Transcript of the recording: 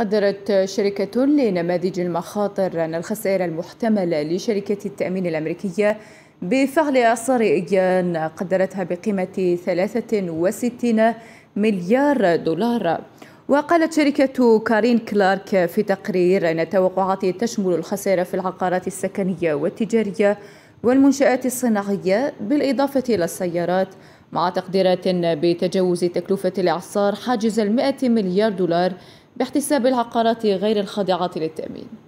قدرت شركة لنماذج المخاطر أن الخسائر المحتملة لشركة التأمين الأمريكية بفعل أعصار إيان قدرتها بقيمة 63 مليار دولار وقالت شركة كارين كلارك في تقرير أن التوقعات تشمل الخسائر في العقارات السكنية والتجارية والمنشآت الصناعية بالإضافة إلى السيارات مع تقديرات بتجاوز تكلفة الإعصار حاجز المائة مليار دولار باحتساب العقارات غير الخاضعة للتأمين